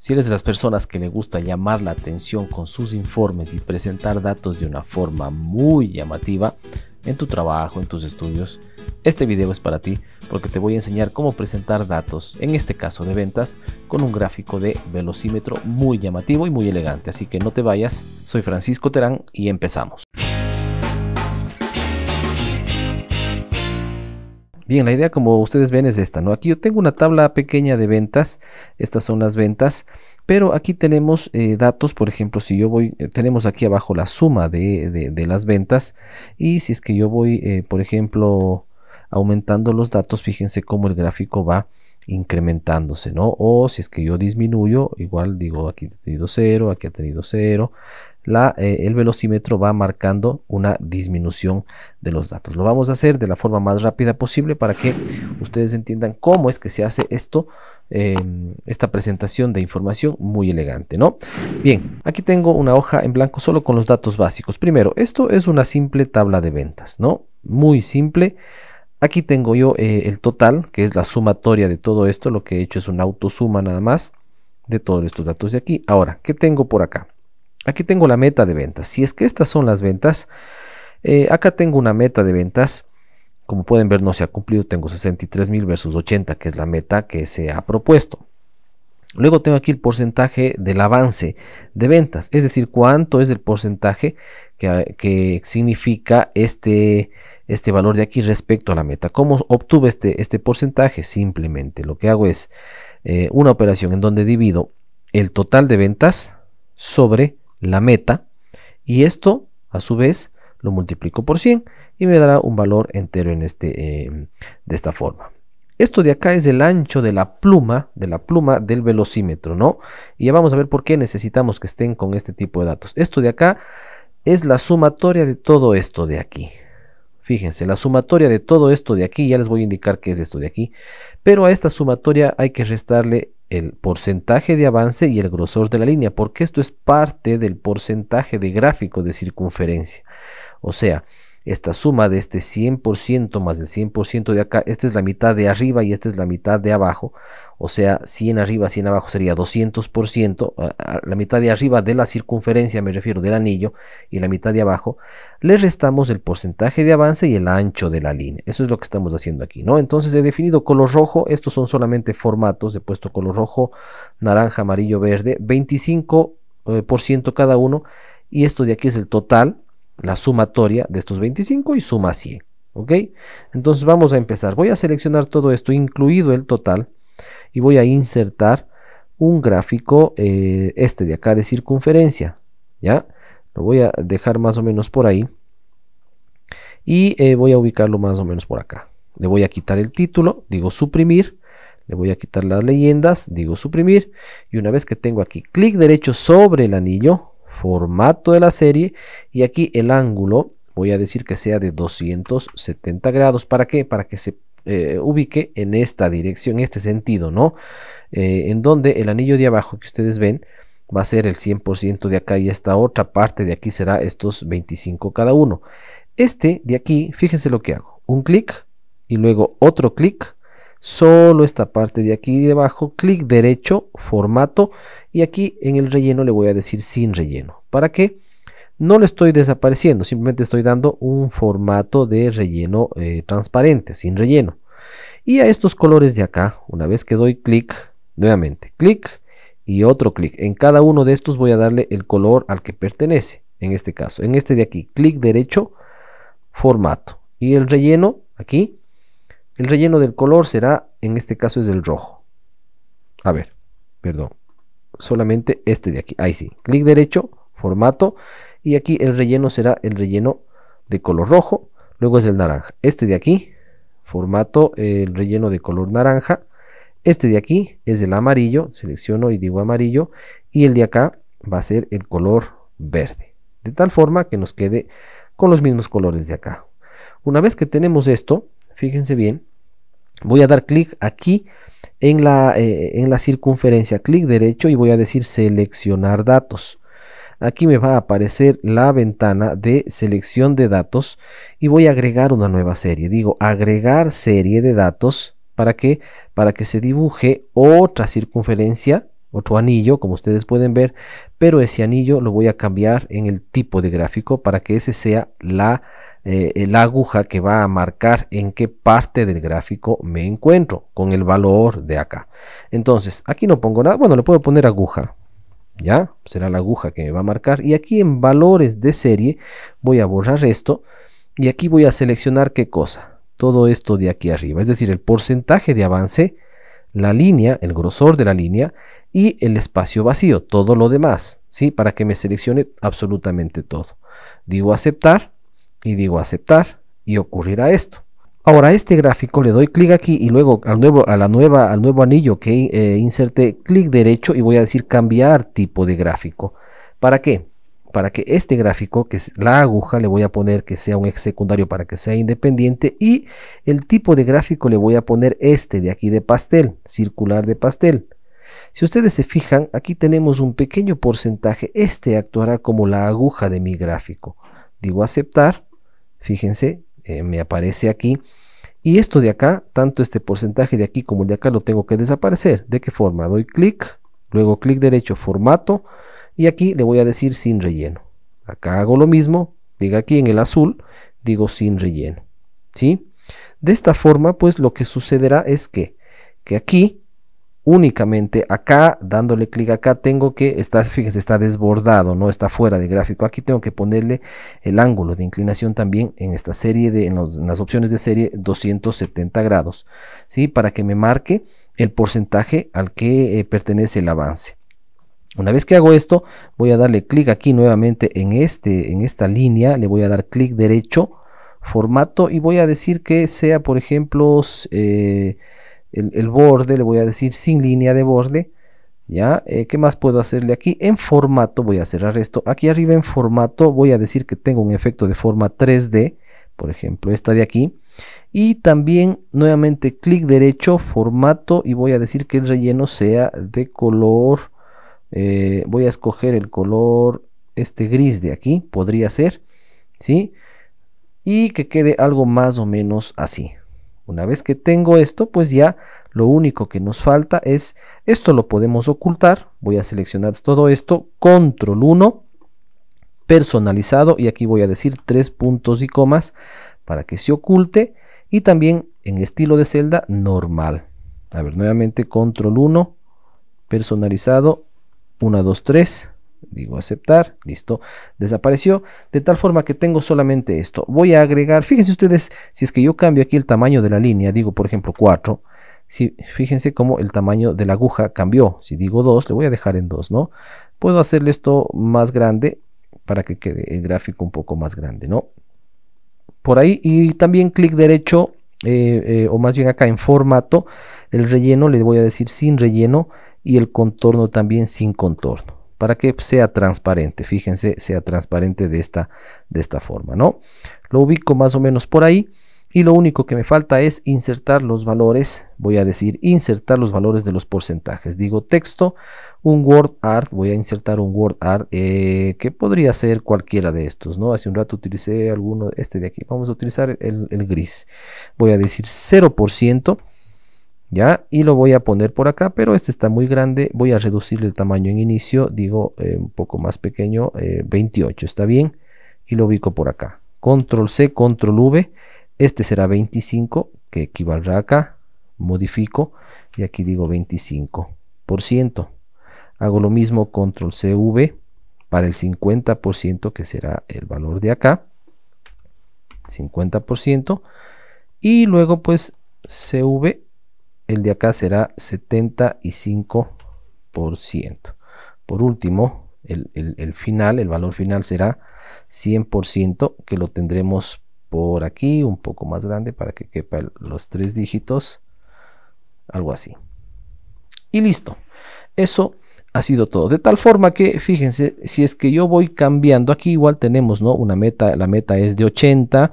Si eres de las personas que le gusta llamar la atención con sus informes y presentar datos de una forma muy llamativa en tu trabajo, en tus estudios, este video es para ti porque te voy a enseñar cómo presentar datos, en este caso de ventas, con un gráfico de velocímetro muy llamativo y muy elegante. Así que no te vayas, soy Francisco Terán y empezamos. Bien, la idea como ustedes ven es esta, ¿no? Aquí yo tengo una tabla pequeña de ventas, estas son las ventas, pero aquí tenemos eh, datos, por ejemplo, si yo voy, eh, tenemos aquí abajo la suma de, las ventas y si es que yo voy, eh, por ejemplo, aumentando los datos, fíjense cómo el gráfico va incrementándose, ¿no? O si es que yo disminuyo, igual digo aquí ha tenido cero aquí ha tenido cero eh, el velocímetro va marcando una disminución de los datos. Lo vamos a hacer de la forma más rápida posible para que ustedes entiendan cómo es que se hace esto, em, esta presentación de información muy elegante, ¿no? Bien, aquí tengo una hoja en blanco solo con los datos básicos. Primero, esto es una simple tabla de ventas, ¿no? Muy simple. Aquí tengo yo eh, el total, que es la sumatoria de todo esto. Lo que he hecho es una autosuma nada más de todos estos datos de aquí. Ahora, ¿qué tengo por acá? Aquí tengo la meta de ventas. Si es que estas son las ventas, eh, acá tengo una meta de ventas. Como pueden ver, no se ha cumplido. Tengo 63 mil versus 80, que es la meta que se ha propuesto. Luego tengo aquí el porcentaje del avance de ventas, es decir, cuánto es el porcentaje que, significa este, este, valor de aquí respecto a la meta. ¿Cómo obtuve este, este porcentaje? Simplemente lo que hago es eh, una operación en donde divido el total de ventas sobre la meta y esto a su vez lo multiplico por 100 y me dará un valor entero en este, em, de esta forma. Esto de acá es el ancho de la pluma, de la pluma del velocímetro, ¿no? Y ya vamos a ver por qué necesitamos que estén con este tipo de datos. Esto de acá es la sumatoria de todo esto de aquí. Fíjense, la sumatoria de todo esto de aquí, ya les voy a indicar qué es esto de aquí, pero a esta sumatoria hay que restarle el porcentaje de avance y el grosor de la línea, porque esto es parte del porcentaje de gráfico de circunferencia. O sea, esta suma de este 100% más el 100% de acá, esta es la mitad de arriba y esta es la mitad de abajo, o sea, 100 arriba, 100 abajo sería 200%, la mitad de arriba de la circunferencia, me refiero, del anillo, y la mitad de abajo, le restamos el porcentaje de avance y el ancho de la línea. Eso es lo que estamos haciendo aquí, ¿no? Entonces he definido color rojo, estos son solamente formatos, he puesto color rojo, naranja, amarillo, verde, 25% eh, cada uno, y esto de aquí es el total, la sumatoria de estos 25 y suma 100. ¿Ok? Entonces vamos a empezar. Voy a seleccionar todo esto, incluido el total, y voy a insertar un gráfico, eh, este de acá, de circunferencia. ¿Ya? Lo voy a dejar más o menos por ahí. Y eh, voy a ubicarlo más o menos por acá. Le voy a quitar el título, digo suprimir. Le voy a quitar las leyendas, digo suprimir. Y una vez que tengo aquí clic derecho sobre el anillo, formato de la serie y aquí el ángulo voy a decir que sea de 270 grados. ¿Para qué? Para que se eh, ubique en esta dirección, en este sentido, ¿no? Eh, en donde el anillo de abajo que ustedes ven va a ser el 100% de acá y esta otra parte de aquí será estos 25 cada uno. Este de aquí, fíjense lo que hago. Un clic y luego otro clic solo esta parte de aquí debajo, clic derecho, formato y aquí en el relleno le voy a decir sin relleno. ¿Para qué? No le estoy desapareciendo, simplemente estoy dando un formato de relleno eh, transparente, sin relleno. Y a estos colores de acá, una vez que doy clic, nuevamente clic y otro clic. En cada uno de estos voy a darle el color al que pertenece, en este caso. En este de aquí, clic derecho, formato. Y el relleno, aquí, el relleno del color será, en este caso es el rojo. A ver, perdón. Solamente este de aquí. Ahí sí. Clic derecho, formato. Y aquí el relleno será el relleno de color rojo. Luego es el naranja. Este de aquí, formato, el relleno de color naranja. Este de aquí es el amarillo. Selecciono y digo amarillo. Y el de acá va a ser el color verde. De tal forma que nos quede con los mismos colores de acá. Una vez que tenemos esto, fíjense bien, voy a dar clic aquí en la, eh, en la circunferencia, clic derecho y voy a decir seleccionar datos. Aquí me va a aparecer la ventana de selección de datos y voy a agregar una nueva serie. Digo agregar serie de datos para que, para que se dibuje otra circunferencia, otro anillo, como ustedes pueden ver, pero ese anillo lo voy a cambiar en el tipo de gráfico para que ese sea la eh, la aguja que va a marcar en qué parte del gráfico me encuentro con el valor de acá. Entonces, aquí no pongo nada. Bueno, le puedo poner aguja. ¿Ya? Será la aguja que me va a marcar. Y aquí en valores de serie voy a borrar esto. Y aquí voy a seleccionar qué cosa. Todo esto de aquí arriba. Es decir, el porcentaje de avance, la línea, el grosor de la línea y el espacio vacío. Todo lo demás. ¿Sí? Para que me seleccione absolutamente todo. Digo aceptar y digo aceptar y ocurrirá esto. Ahora a este gráfico le doy clic aquí y luego al nuevo, a la nueva, al nuevo anillo que eh, inserté clic derecho y voy a decir cambiar tipo de gráfico. ¿Para qué? Para que este gráfico, que es la aguja, le voy a poner que sea un ex secundario para que sea independiente y el tipo de gráfico le voy a poner este de aquí de pastel, circular de pastel. Si ustedes se fijan, aquí tenemos un pequeño porcentaje, este actuará como la aguja de mi gráfico. Digo aceptar Fíjense, eh, me aparece aquí. Y esto de acá, tanto este porcentaje de aquí como el de acá lo tengo que desaparecer. ¿De qué forma? Doy clic, luego clic derecho, formato, y aquí le voy a decir sin relleno. Acá hago lo mismo, diga aquí en el azul, digo sin relleno. ¿Sí? De esta forma, pues lo que sucederá es que, que aquí únicamente acá, dándole clic acá, tengo que, está, fíjense, está desbordado, no está fuera de gráfico. Aquí tengo que ponerle el ángulo de inclinación también en esta serie, de, en, las opciones de serie 270 grados, ¿sí? Para que me marque el porcentaje al que eh, pertenece el avance. Una vez que hago esto, voy a darle clic aquí nuevamente en, este, en esta línea, le voy a dar clic derecho, formato, y voy a decir que sea, por ejemplo, eh, el, borde, le voy a decir sin línea de borde, ¿ya? Eh, ¿Qué más puedo hacerle aquí? En formato, voy a cerrar esto, aquí arriba en formato voy a decir que tengo un efecto de forma 3D, por ejemplo esta de aquí, y también nuevamente clic derecho, formato, y voy a decir que el relleno sea de color, eh, voy a escoger el color este gris de aquí, podría ser, ¿sí? Y que quede algo más o menos así. Una vez que tengo esto, pues ya lo único que nos falta es, esto lo podemos ocultar, voy a seleccionar todo esto, control 1, personalizado y aquí voy a decir tres puntos y comas para que se oculte y también en estilo de celda normal. A ver, nuevamente control 1, personalizado, 1, 2, 3 digo aceptar, listo, desapareció, de tal forma que tengo solamente esto. Voy a agregar, fíjense ustedes, si es que yo cambio aquí el tamaño de la línea, digo por ejemplo 4, si, fíjense cómo el tamaño de la aguja cambió, si digo 2, le voy a dejar en 2, ¿no? Puedo hacerle esto más grande para que quede el gráfico un poco más grande, ¿no? Por ahí, y también clic derecho, eh, eh, o más bien acá en formato, el relleno le voy a decir sin relleno y el contorno también sin contorno para que sea transparente. Fíjense, sea transparente de esta, de esta forma, ¿no? Lo ubico más o menos por ahí y lo único que me falta es insertar los valores, voy a decir insertar los valores de los porcentajes, digo texto, un word art, voy a insertar un word art eh, que podría ser cualquiera de estos, ¿no? Hace un rato utilicé alguno, este de aquí, vamos a utilizar el, el gris, voy a decir 0%, ¿ya? Y lo voy a poner por acá, pero este está muy grande, voy a reducirle el tamaño en inicio, digo eh, un poco más pequeño, 28, eh, está bien, y lo ubico por acá. Control C, Control V, este será 25, que equivaldrá acá, modifico, y aquí digo 25%. Hago lo mismo, Control C, V, para el 50% que será el valor de acá, 50%, y luego pues CV el de acá será 75%. Por último, el, el final, el valor final será 100%, que lo tendremos por aquí, un poco más grande para que quepa los tres dígitos, algo así. Y listo. Eso ha sido todo. De tal forma que, fíjense, si es que yo voy cambiando, aquí igual tenemos ¿no? una meta, la meta es de 80,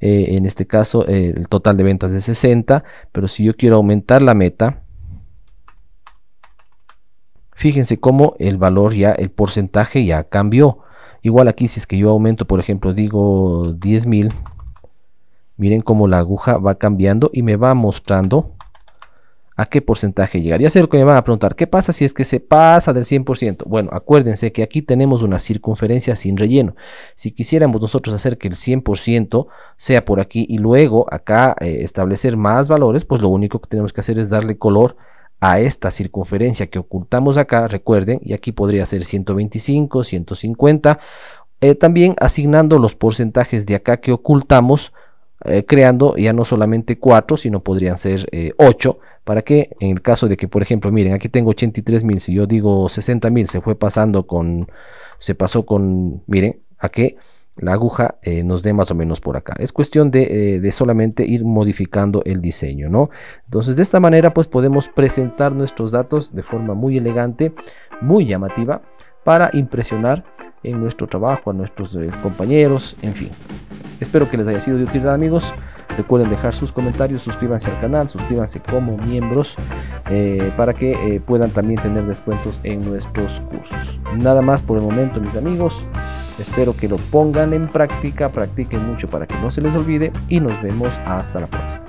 eh, en este caso eh, el total de ventas de 60, pero si yo quiero aumentar la meta, fíjense cómo el valor ya, el porcentaje ya cambió. Igual aquí si es que yo aumento, por ejemplo, digo 10.000, miren cómo la aguja va cambiando y me va mostrando ¿a qué porcentaje llegaría? a ser lo que me van a preguntar. ¿Qué pasa si es que se pasa del 100%? Bueno, acuérdense que aquí tenemos una circunferencia sin relleno. Si quisiéramos nosotros hacer que el 100% sea por aquí y luego acá eh, establecer más valores, pues lo único que tenemos que hacer es darle color a esta circunferencia que ocultamos acá, recuerden, y aquí podría ser 125, 150, eh, también asignando los porcentajes de acá que ocultamos, eh, creando ya no solamente 4, sino podrían ser 8 para que en el caso de que, por ejemplo, miren, aquí tengo 83.000. mil, si yo digo 60.000, mil, se fue pasando con, se pasó con, miren, a que la aguja eh, nos dé más o menos por acá. Es cuestión eh, de, solamente ir modificando el diseño, ¿no? Entonces, de esta manera, pues podemos presentar nuestros datos de forma muy elegante, muy llamativa, para impresionar en nuestro trabajo a nuestros eh, compañeros, en fin. Espero que les haya sido de utilidad, amigos. Recuerden dejar sus comentarios, suscríbanse al canal, suscríbanse como miembros eh, para que eh, puedan también tener descuentos en nuestros cursos. Nada más por el momento, mis amigos. Espero que lo pongan en práctica, practiquen mucho para que no se les olvide y nos vemos hasta la próxima.